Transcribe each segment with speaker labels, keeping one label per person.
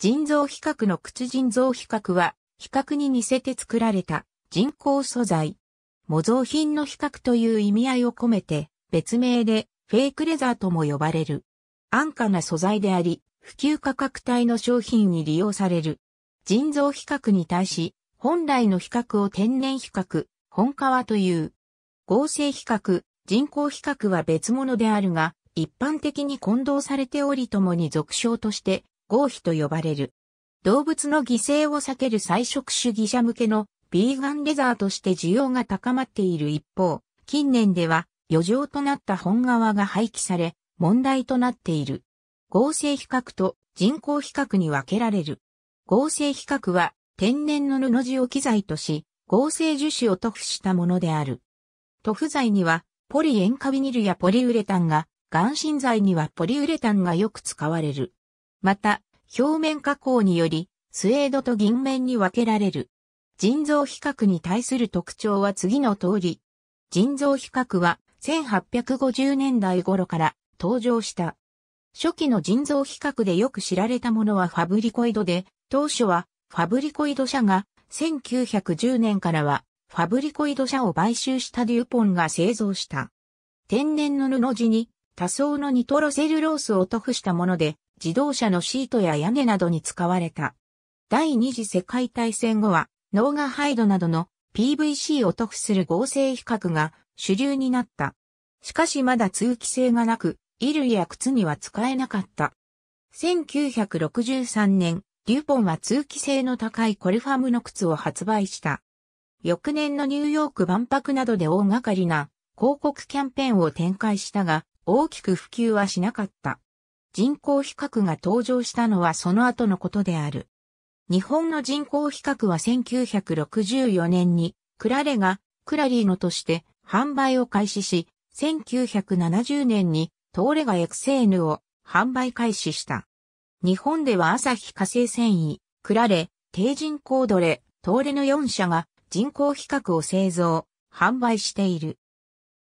Speaker 1: 人造皮革の靴人造皮革は、皮革に似せて作られた人工素材。模造品の皮革という意味合いを込めて、別名でフェイクレザーとも呼ばれる。安価な素材であり、普及価格帯の商品に利用される。人造皮革に対し、本来の皮革を天然皮革、本革という。合成皮革、人工皮革は別物であるが、一般的に混同されておりともに俗称として合皮と呼ばれる。動物の犠牲を避ける菜食主義者向けのビーガンレザーとして需要が高まっている一方、近年では余剰となった本革が廃棄され、問題となっている。合成比較と人工比較に分けられる。合成比較は天然の布地を機材とし、合成樹脂を塗布したものである。塗布材にはポリ塩化ビニルやポリウレタンが、含芯材にはポリウレタンがよく使われる。また、表面加工により、スエードと銀面に分けられる。人造比較に対する特徴は次の通り。人造比較は1850年代頃から登場した。初期の人造比較でよく知られたものはファブリコイドで、当初はファブリコイド社が1910年からはファブリコイド社を買収したデュポンが製造した。天然の布地に多層のニトロセルロースを塗布したもので、自動車のシートや屋根などに使われた。第二次世界大戦後は、ノーガハイドなどの PVC を塗布する合成皮革が主流になった。しかしまだ通気性がなく、衣類や靴には使えなかった。1963年、デュポンは通気性の高いコルファムの靴を発売した。翌年のニューヨーク万博などで大掛かりな広告キャンペーンを展開したが、大きく普及はしなかった。人口比較が登場したのはその後のことである。日本の人口比較は1964年に、クラレがクラリーノとして販売を開始し、1970年にトーレがエクセーヌを販売開始した。日本では朝日火星繊維、クラレ、低人口ドレ、トーレの4社が人口比較を製造、販売している。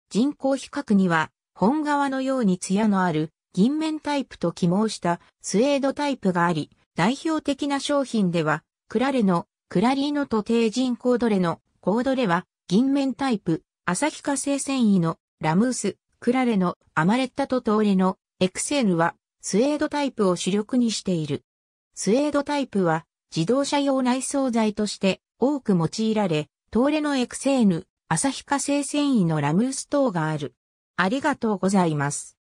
Speaker 1: 人口比較には、本側のように艶のある銀面タイプと起毛したスウェードタイプがあり、代表的な商品では、クラレの、クラリーノと低人コードレの、コードレは、銀面タイプ、旭化成繊維の、ラムース、クラレの、アマレッタとトーレの、エクセールは、スウェードタイプを主力にしている。スウェードタイプは、自動車用内装材として多く用いられ、トーレのエクセーヌ、旭化成繊維のラムース等がある。ありがとうございます。